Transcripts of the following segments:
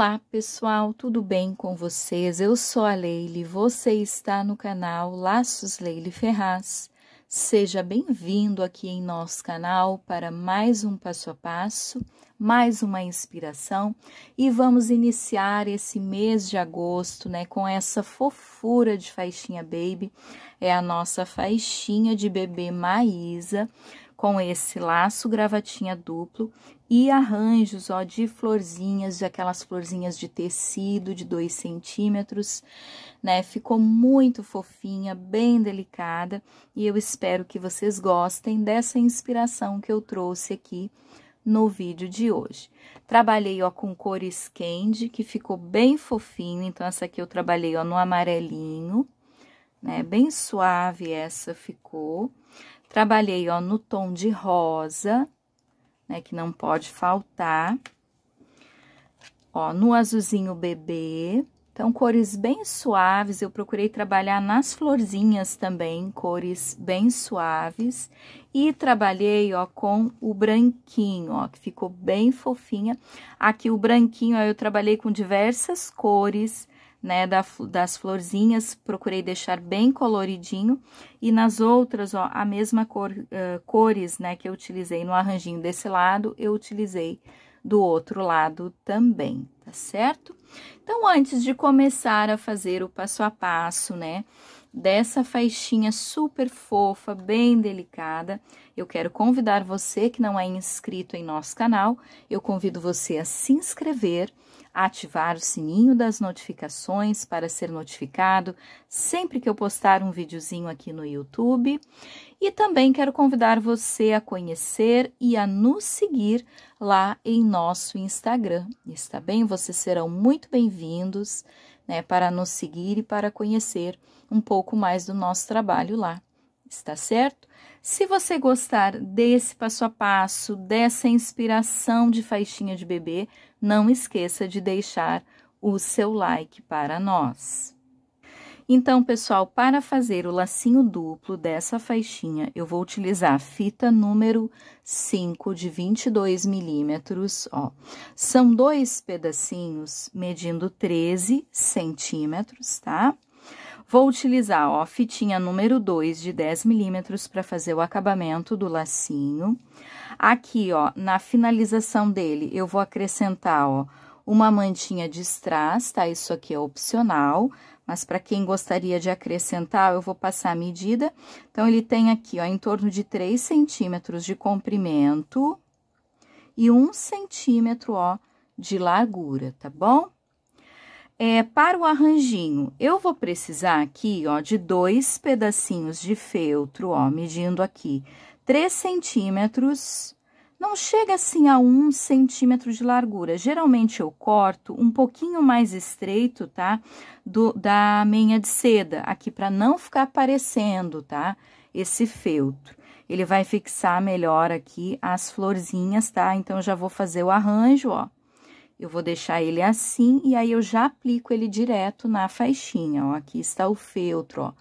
Olá pessoal, tudo bem com vocês? Eu sou a Leile, você está no canal Laços Leile Ferraz. Seja bem-vindo aqui em nosso canal para mais um passo a passo, mais uma inspiração e vamos iniciar esse mês de agosto, né, com essa fofura de faixinha baby. É a nossa faixinha de bebê Maísa com esse laço gravatinha duplo e arranjos ó, de florzinhas, de aquelas florzinhas de tecido de dois centímetros, né? Ficou muito fofinha, bem delicada e eu espero que vocês gostem dessa inspiração que eu trouxe aqui no vídeo de hoje. Trabalhei ó com cores candy, que ficou bem fofinho, então essa aqui eu trabalhei ó no amarelinho, né? Bem suave essa ficou. Trabalhei, ó, no tom de rosa, né, que não pode faltar. Ó, no azulzinho bebê. Então, cores bem suaves, eu procurei trabalhar nas florzinhas também, cores bem suaves. E trabalhei, ó, com o branquinho, ó, que ficou bem fofinha. Aqui o branquinho, ó, eu trabalhei com diversas cores né, da, das florzinhas, procurei deixar bem coloridinho. E nas outras, ó, a mesma cor, uh, cores, né, que eu utilizei no arranjinho desse lado, eu utilizei do outro lado também, tá certo? Então, antes de começar a fazer o passo a passo, né, dessa faixinha super fofa, bem delicada, eu quero convidar você que não é inscrito em nosso canal, eu convido você a se inscrever, ativar o sininho das notificações para ser notificado sempre que eu postar um videozinho aqui no YouTube. E também quero convidar você a conhecer e a nos seguir lá em nosso Instagram. Está bem? Vocês serão muito bem-vindos né, para nos seguir e para conhecer um pouco mais do nosso trabalho lá. Está certo? Se você gostar desse passo a passo, dessa inspiração de faixinha de bebê, não esqueça de deixar o seu like para nós. Então, pessoal, para fazer o lacinho duplo dessa faixinha, eu vou utilizar a fita número 5 de 22 milímetros, ó. São dois pedacinhos medindo 13 centímetros, tá? Tá? Vou utilizar ó, a fitinha número 2 de 10 milímetros para fazer o acabamento do lacinho. Aqui, ó, na finalização dele, eu vou acrescentar, ó, uma mantinha de strass, tá? Isso aqui é opcional, mas para quem gostaria de acrescentar, eu vou passar a medida. Então, ele tem aqui, ó, em torno de 3 centímetros de comprimento e 1 centímetro, ó, de largura, tá bom? É, para o arranjinho, eu vou precisar aqui, ó, de dois pedacinhos de feltro, ó, medindo aqui 3 centímetros. Não chega assim a um centímetro de largura. Geralmente eu corto um pouquinho mais estreito, tá? Do, da meia de seda, aqui para não ficar aparecendo, tá? Esse feltro. Ele vai fixar melhor aqui as florzinhas, tá? Então, já vou fazer o arranjo, ó. Eu vou deixar ele assim e aí eu já aplico ele direto na faixinha, ó. Aqui está o feltro, ó,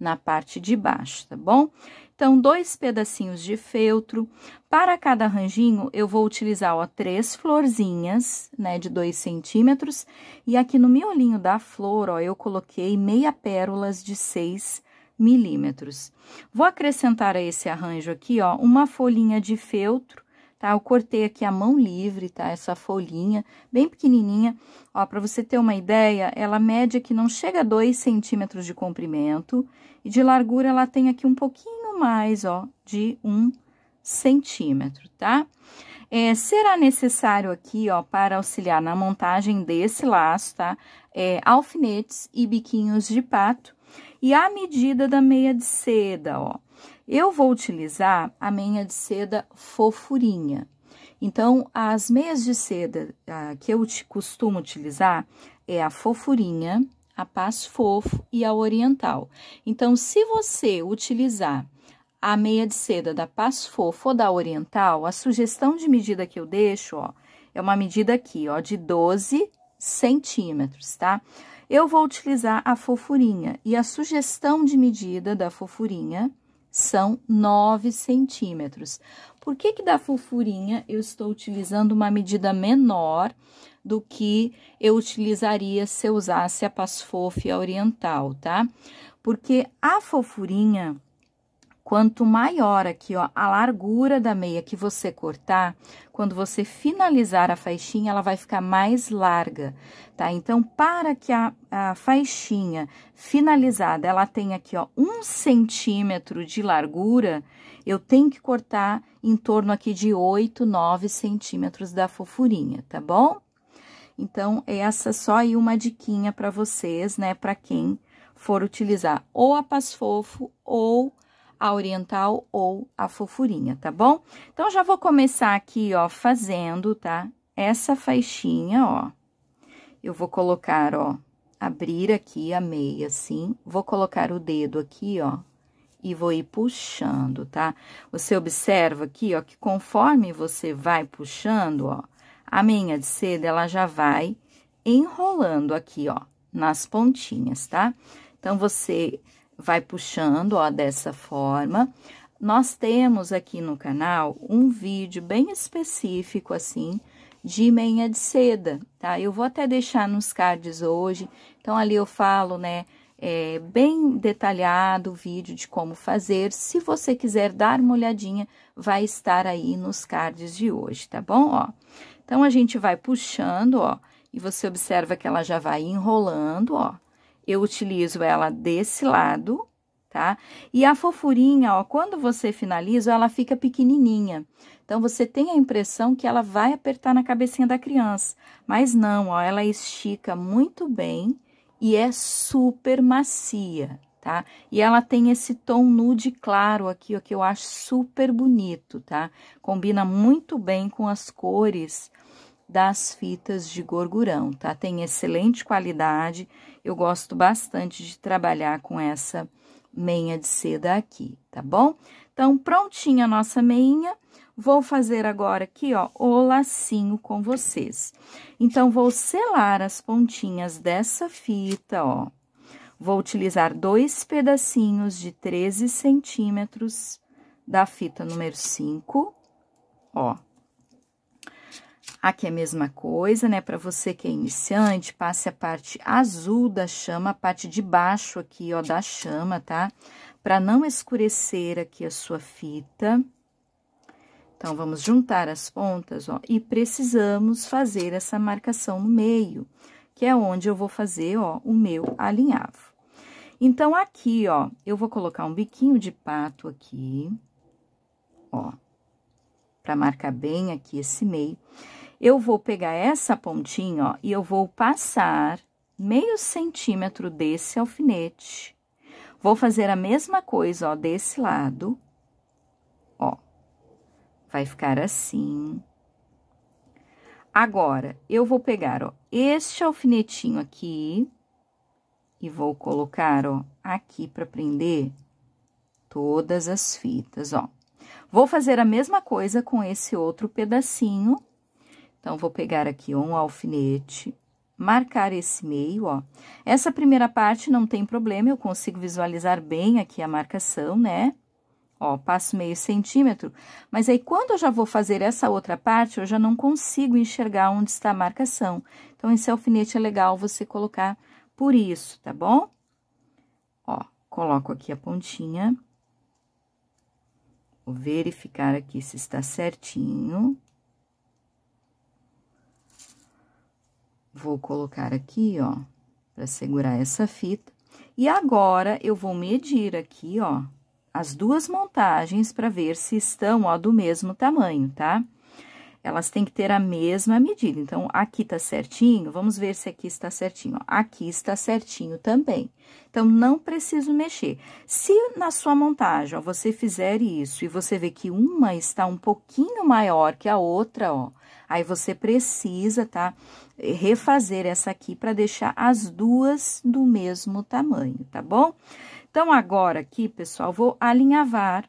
na parte de baixo, tá bom? Então, dois pedacinhos de feltro. Para cada ranjinho, eu vou utilizar, ó, três florzinhas, né, de dois centímetros. E aqui no miolinho da flor, ó, eu coloquei meia pérolas de seis milímetros. Vou acrescentar a esse arranjo aqui, ó, uma folhinha de feltro tá? Eu cortei aqui a mão livre, tá? Essa folhinha, bem pequenininha. Ó, pra você ter uma ideia, ela mede que não chega a 2 centímetros de comprimento. E de largura, ela tem aqui um pouquinho mais, ó, de 1 um centímetro, tá? É, será necessário aqui, ó, para auxiliar na montagem desse laço, tá? É, alfinetes e biquinhos de pato. E a medida da meia de seda, ó. Eu vou utilizar a meia de seda fofurinha. Então, as meias de seda que eu costumo utilizar é a fofurinha, a paz fofo e a oriental. Então, se você utilizar a meia de seda da paz fofo ou da oriental, a sugestão de medida que eu deixo, ó, é uma medida aqui, ó, de 12 centímetros, tá? Eu vou utilizar a fofurinha e a sugestão de medida da fofurinha são 9 centímetros. Por que que da fofurinha eu estou utilizando uma medida menor do que eu utilizaria se eu usasse a pasfofa oriental, tá? Porque a fofurinha Quanto maior aqui, ó, a largura da meia que você cortar, quando você finalizar a faixinha, ela vai ficar mais larga, tá? Então, para que a, a faixinha finalizada, ela tenha aqui, ó, um centímetro de largura, eu tenho que cortar em torno aqui de 8, 9 centímetros da fofurinha, tá bom? Então, é essa só aí uma diquinha para vocês, né, para quem for utilizar ou a fofo ou a oriental ou a fofurinha, tá bom? Então, já vou começar aqui, ó, fazendo, tá? Essa faixinha, ó, eu vou colocar, ó, abrir aqui a meia, assim, vou colocar o dedo aqui, ó, e vou ir puxando, tá? Você observa aqui, ó, que conforme você vai puxando, ó, a meia de seda, ela já vai enrolando aqui, ó, nas pontinhas, tá? Então, você vai puxando, ó, dessa forma. Nós temos aqui no canal um vídeo bem específico, assim, de meia de seda, tá? Eu vou até deixar nos cards hoje, então ali eu falo, né, é, bem detalhado o vídeo de como fazer. Se você quiser dar uma olhadinha, vai estar aí nos cards de hoje, tá bom? Ó, então, a gente vai puxando, ó, e você observa que ela já vai enrolando, ó eu utilizo ela desse lado, tá? E a fofurinha, ó, quando você finaliza, ela fica pequenininha. Então, você tem a impressão que ela vai apertar na cabecinha da criança, mas não, ó, ela estica muito bem e é super macia, tá? E ela tem esse tom nude claro aqui, ó, que eu acho super bonito, tá? Combina muito bem com as cores das fitas de gorgurão, tá? Tem excelente qualidade eu gosto bastante de trabalhar com essa meinha de seda aqui, tá bom? Então, prontinha a nossa meinha. Vou fazer agora aqui, ó, o lacinho com vocês. Então, vou selar as pontinhas dessa fita, ó. Vou utilizar dois pedacinhos de 13 centímetros da fita número 5, ó. Aqui é a mesma coisa, né? Para você que é iniciante, passe a parte azul da chama, a parte de baixo aqui, ó, da chama, tá? Para não escurecer aqui a sua fita. Então, vamos juntar as pontas, ó, e precisamos fazer essa marcação no meio, que é onde eu vou fazer, ó, o meu alinhavo. Então, aqui, ó, eu vou colocar um biquinho de pato aqui, ó, para marcar bem aqui esse meio eu vou pegar essa pontinha, ó, e eu vou passar meio centímetro desse alfinete. Vou fazer a mesma coisa, ó, desse lado, ó. Vai ficar assim. Agora, eu vou pegar, ó, este alfinetinho aqui e vou colocar, ó, aqui para prender todas as fitas, ó. Vou fazer a mesma coisa com esse outro pedacinho então, vou pegar aqui um alfinete, marcar esse meio, ó. Essa primeira parte não tem problema, eu consigo visualizar bem aqui a marcação, né? Ó, passo meio centímetro, mas aí quando eu já vou fazer essa outra parte, eu já não consigo enxergar onde está a marcação. Então, esse alfinete é legal você colocar por isso, tá bom? Ó, coloco aqui a pontinha. Vou verificar aqui se está certinho. Vou colocar aqui, ó, para segurar essa fita. E agora, eu vou medir aqui, ó, as duas montagens para ver se estão, ó, do mesmo tamanho, tá? Elas têm que ter a mesma medida. Então, aqui tá certinho, vamos ver se aqui está certinho. Ó. Aqui está certinho também. Então, não preciso mexer. Se na sua montagem, ó, você fizer isso e você vê que uma está um pouquinho maior que a outra, ó, Aí você precisa, tá? Refazer essa aqui para deixar as duas do mesmo tamanho, tá bom? Então, agora aqui, pessoal, vou alinhavar.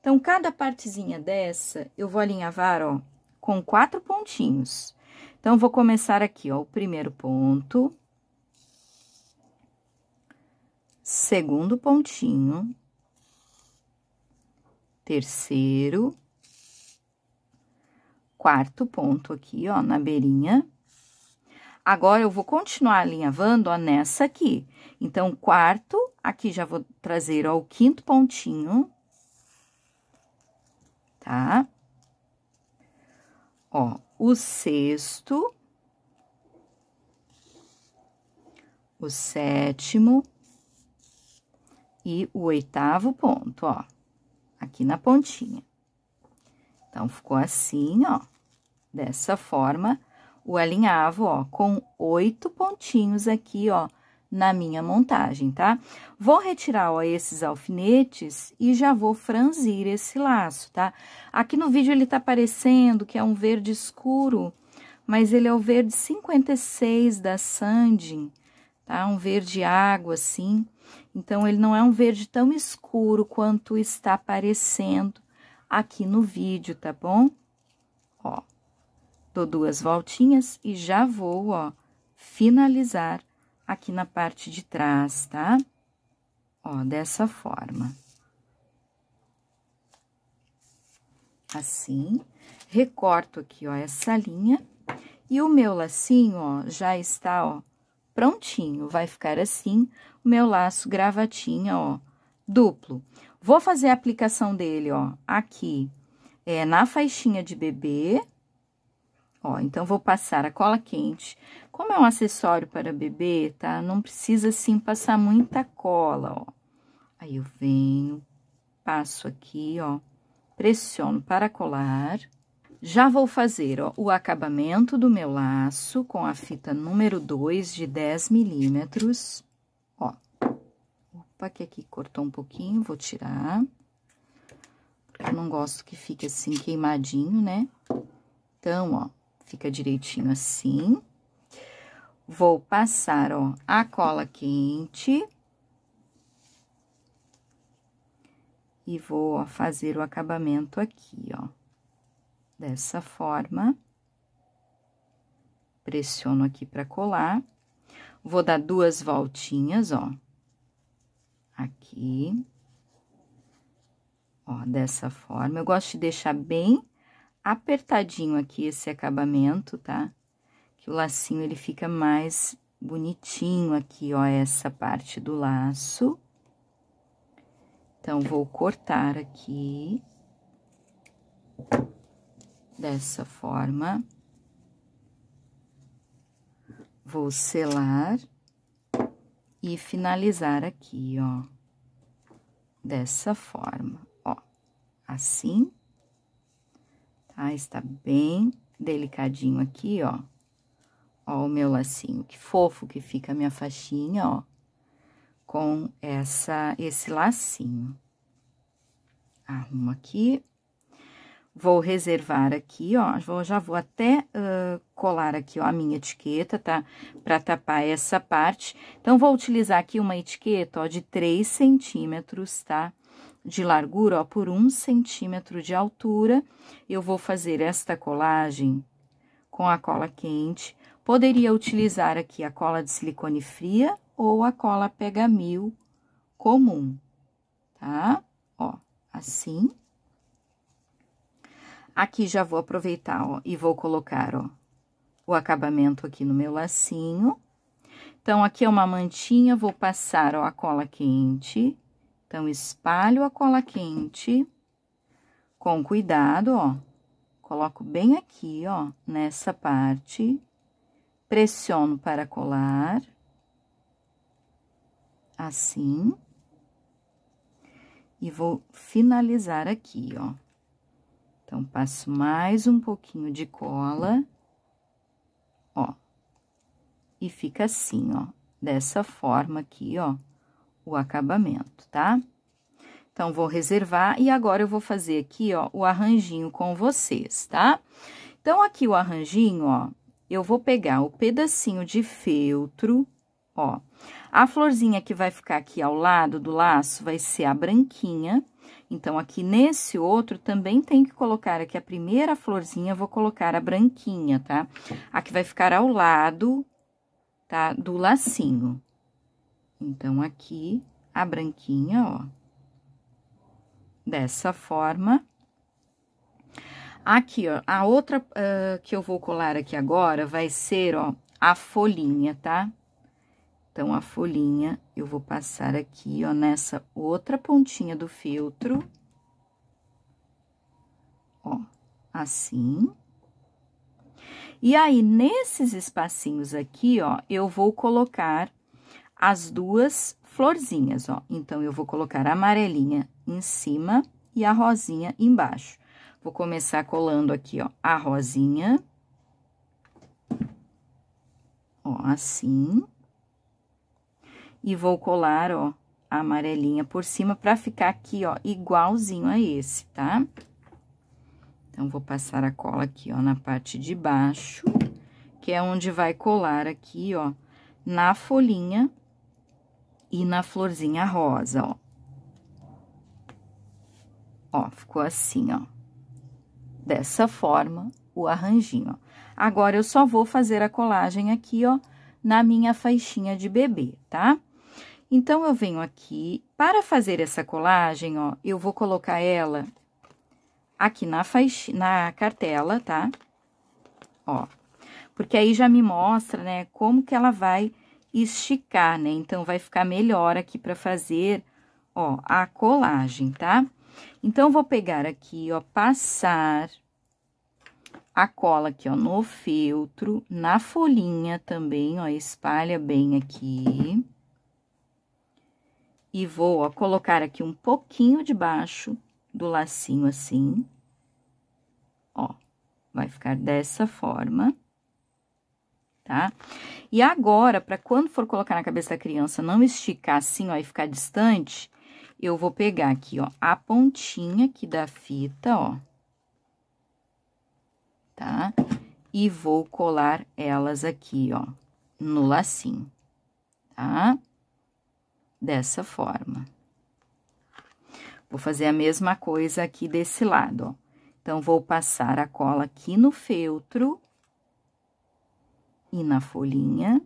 Então, cada partezinha dessa, eu vou alinhavar, ó, com quatro pontinhos. Então, vou começar aqui, ó, o primeiro ponto. Segundo pontinho. Terceiro quarto ponto aqui, ó, na beirinha. Agora, eu vou continuar alinhavando, ó, nessa aqui. Então, quarto, aqui já vou trazer, ó, o quinto pontinho, tá? Ó, o sexto, o sétimo e o oitavo ponto, ó, aqui na pontinha. Então, ficou assim, ó, dessa forma, o alinhavo, ó, com oito pontinhos aqui, ó, na minha montagem, tá? Vou retirar, ó, esses alfinetes e já vou franzir esse laço, tá? Aqui no vídeo ele tá parecendo que é um verde escuro, mas ele é o verde 56 da Sandin, tá? Um verde água, assim. Então, ele não é um verde tão escuro quanto está parecendo aqui no vídeo, tá bom? Ó, dou duas voltinhas e já vou, ó, finalizar aqui na parte de trás, tá? Ó, dessa forma. Assim, recorto aqui, ó, essa linha e o meu lacinho, ó, já está, ó, prontinho. Vai ficar assim o meu laço gravatinha, ó, duplo. Vou fazer a aplicação dele, ó, aqui, é, na faixinha de bebê. Ó, então, vou passar a cola quente. Como é um acessório para bebê, tá? Não precisa, assim, passar muita cola, ó. Aí, eu venho, passo aqui, ó, pressiono para colar. Já vou fazer, ó, o acabamento do meu laço com a fita número 2 de 10 milímetros. Opa, que aqui cortou um pouquinho, vou tirar. Eu não gosto que fique assim queimadinho, né? Então, ó, fica direitinho assim. Vou passar, ó, a cola quente. E vou ó, fazer o acabamento aqui, ó. Dessa forma. Pressiono aqui para colar. Vou dar duas voltinhas, ó aqui. Ó, dessa forma. Eu gosto de deixar bem apertadinho aqui esse acabamento, tá? Que o lacinho, ele fica mais bonitinho aqui, ó, essa parte do laço. Então, vou cortar aqui. Dessa forma. Vou selar e finalizar aqui, ó. Dessa forma, ó. Assim. Tá? Está bem delicadinho aqui, ó. Ó o meu lacinho, que fofo que fica a minha faixinha, ó. Com essa, esse lacinho. Arrumo aqui Vou reservar aqui, ó, vou, já vou até uh, colar aqui, ó, a minha etiqueta, tá? Pra tapar essa parte. Então, vou utilizar aqui uma etiqueta, ó, de 3 centímetros, tá? De largura, ó, por 1 centímetro de altura. Eu vou fazer esta colagem com a cola quente. Poderia utilizar aqui a cola de silicone fria ou a cola pega mil comum, tá? Ó, assim. Assim Aqui já vou aproveitar, ó, e vou colocar, ó, o acabamento aqui no meu lacinho. Então, aqui é uma mantinha, vou passar, ó, a cola quente. Então, espalho a cola quente com cuidado, ó. Coloco bem aqui, ó, nessa parte. Pressiono para colar. Assim. E vou finalizar aqui, ó. Então, passo mais um pouquinho de cola, ó, e fica assim, ó, dessa forma aqui, ó, o acabamento, tá? Então, vou reservar e agora eu vou fazer aqui, ó, o arranjinho com vocês, tá? Então, aqui o arranjinho, ó, eu vou pegar o pedacinho de feltro, ó. A florzinha que vai ficar aqui ao lado do laço vai ser a branquinha, tá? Então, aqui nesse outro, também tem que colocar aqui a primeira florzinha, vou colocar a branquinha, tá? Aqui vai ficar ao lado, tá? Do lacinho. Então, aqui, a branquinha, ó. Dessa forma. Aqui, ó, a outra uh, que eu vou colar aqui agora vai ser, ó, a folhinha, tá? Tá? Então, a folhinha, eu vou passar aqui, ó, nessa outra pontinha do filtro. Ó, assim. E aí, nesses espacinhos aqui, ó, eu vou colocar as duas florzinhas, ó. Então, eu vou colocar a amarelinha em cima e a rosinha embaixo. Vou começar colando aqui, ó, a rosinha. Ó, assim. Assim. E vou colar, ó, a amarelinha por cima pra ficar aqui, ó, igualzinho a esse, tá? Então, vou passar a cola aqui, ó, na parte de baixo, que é onde vai colar aqui, ó, na folhinha e na florzinha rosa, ó. Ó, ficou assim, ó. Dessa forma, o arranjinho, ó. Agora, eu só vou fazer a colagem aqui, ó, na minha faixinha de bebê, tá? Então, eu venho aqui, para fazer essa colagem, ó, eu vou colocar ela aqui na, faixa, na cartela, tá? Ó, porque aí já me mostra, né, como que ela vai esticar, né? Então, vai ficar melhor aqui para fazer, ó, a colagem, tá? Então, vou pegar aqui, ó, passar a cola aqui, ó, no feltro, na folhinha também, ó, espalha bem aqui. E vou ó, colocar aqui um pouquinho debaixo do lacinho assim. Ó, vai ficar dessa forma, tá? E agora, para quando for colocar na cabeça da criança não esticar assim, ó, e ficar distante, eu vou pegar aqui, ó, a pontinha aqui da fita, ó. Tá? E vou colar elas aqui, ó, no lacinho, tá? dessa forma. Vou fazer a mesma coisa aqui desse lado, ó. Então, vou passar a cola aqui no feltro e na folhinha.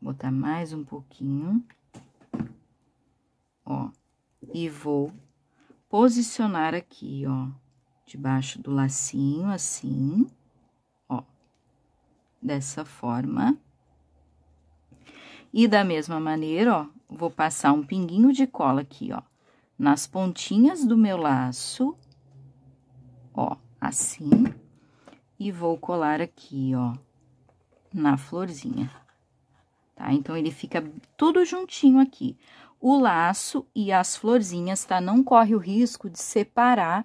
Botar mais um pouquinho. Ó, e vou posicionar aqui, ó, debaixo do lacinho, assim, ó, dessa forma. E da mesma maneira, ó, vou passar um pinguinho de cola aqui, ó, nas pontinhas do meu laço, ó, assim, e vou colar aqui, ó, na florzinha, tá? Então, ele fica tudo juntinho aqui. O laço e as florzinhas, tá? Não corre o risco de separar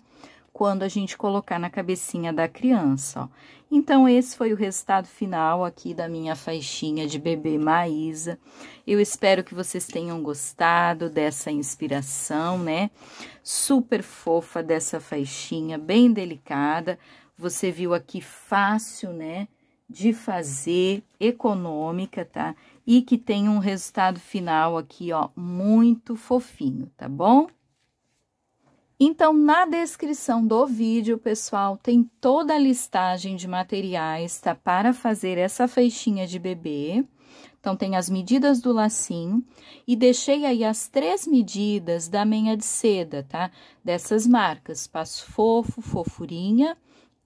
quando a gente colocar na cabecinha da criança, ó. Então, esse foi o resultado final aqui da minha faixinha de bebê Maísa. Eu espero que vocês tenham gostado dessa inspiração, né? Super fofa dessa faixinha, bem delicada. Você viu aqui fácil, né? De fazer, econômica, tá? E que tem um resultado final aqui, ó, muito fofinho, tá bom? Então, na descrição do vídeo, pessoal, tem toda a listagem de materiais, tá? Para fazer essa feixinha de bebê. Então, tem as medidas do lacinho e deixei aí as três medidas da meia de seda, tá? Dessas marcas, Passo Fofo, Fofurinha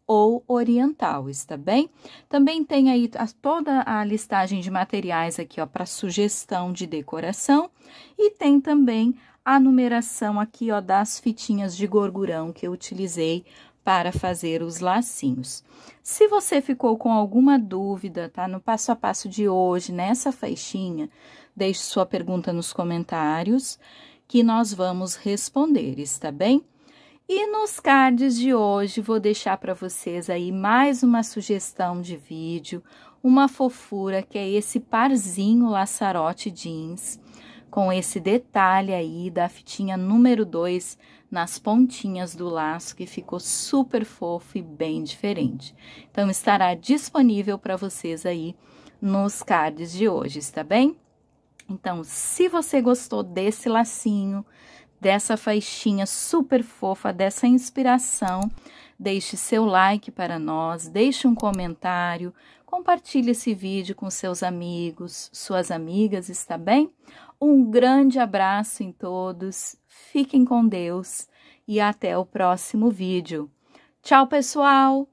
ou Oriental, está bem? Também tem aí a, toda a listagem de materiais aqui, ó, para sugestão de decoração e tem também a numeração aqui ó das fitinhas de gorgurão que eu utilizei para fazer os lacinhos. Se você ficou com alguma dúvida, tá? No passo a passo de hoje, nessa faixinha, deixe sua pergunta nos comentários que nós vamos responder, está bem? E nos cards de hoje vou deixar para vocês aí mais uma sugestão de vídeo, uma fofura que é esse parzinho laçarote jeans com esse detalhe aí da fitinha número 2 nas pontinhas do laço, que ficou super fofo e bem diferente. Então, estará disponível para vocês aí nos cards de hoje, está bem? Então, se você gostou desse lacinho, dessa faixinha super fofa, dessa inspiração, deixe seu like para nós, deixe um comentário, compartilhe esse vídeo com seus amigos, suas amigas, está bem? Um grande abraço em todos, fiquem com Deus e até o próximo vídeo. Tchau, pessoal!